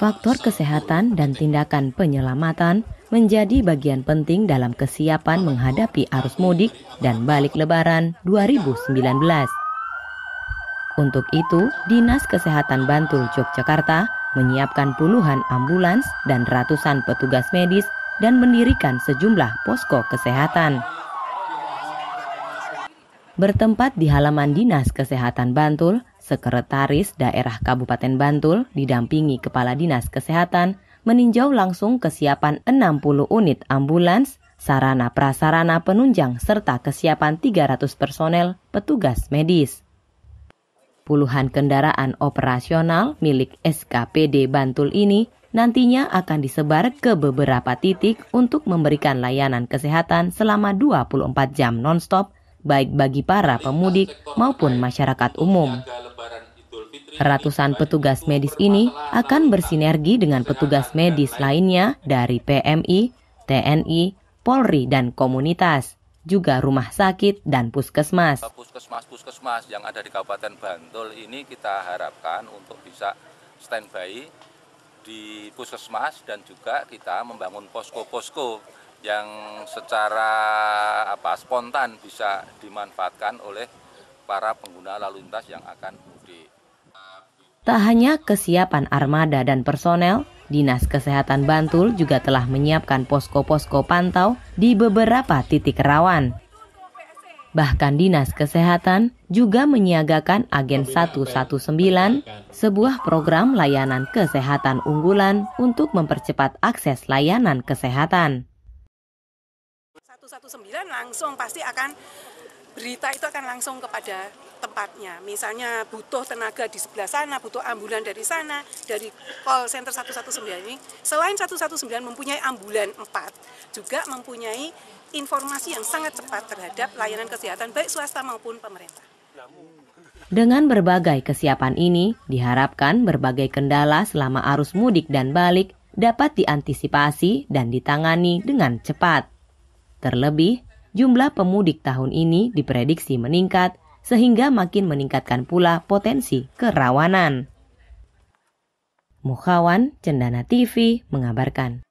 Faktor kesehatan dan tindakan penyelamatan menjadi bagian penting dalam kesiapan menghadapi arus mudik dan balik lebaran 2019. Untuk itu, Dinas Kesehatan Bantul Yogyakarta menyiapkan puluhan ambulans dan ratusan petugas medis dan mendirikan sejumlah posko kesehatan. Bertempat di halaman Dinas Kesehatan Bantul, Sekretaris Daerah Kabupaten Bantul didampingi Kepala Dinas Kesehatan meninjau langsung kesiapan 60 unit ambulans, sarana prasarana penunjang serta kesiapan 300 personel petugas medis. Puluhan kendaraan operasional milik SKPD Bantul ini nantinya akan disebar ke beberapa titik untuk memberikan layanan kesehatan selama 24 jam nonstop baik bagi para pemudik maupun masyarakat umum. Ratusan petugas medis ini akan bersinergi dengan petugas medis lainnya dari PMI, TNI, Polri, dan komunitas, juga rumah sakit dan puskesmas. Puskesmas-puskesmas yang ada di Kabupaten Bantul ini kita harapkan untuk bisa standby di puskesmas dan juga kita membangun posko-posko yang secara apa spontan bisa dimanfaatkan oleh para pengguna lalu lintas yang akan Tak hanya kesiapan armada dan personel, Dinas Kesehatan Bantul juga telah menyiapkan posko-posko pantau di beberapa titik rawan. Bahkan Dinas Kesehatan juga menyiagakan Agen 119, sebuah program layanan kesehatan unggulan untuk mempercepat akses layanan kesehatan. 119 langsung pasti akan berita itu akan langsung kepada tempatnya. Misalnya butuh tenaga di sebelah sana, butuh ambulan dari sana, dari call center 119 ini. Selain 119 mempunyai ambulan 4, juga mempunyai informasi yang sangat cepat terhadap layanan kesehatan baik swasta maupun pemerintah. Dengan berbagai kesiapan ini, diharapkan berbagai kendala selama arus mudik dan balik dapat diantisipasi dan ditangani dengan cepat. Terlebih, jumlah pemudik tahun ini diprediksi meningkat sehingga makin meningkatkan pula potensi kerawanan. Mukhawan, Cendana TV mengabarkan.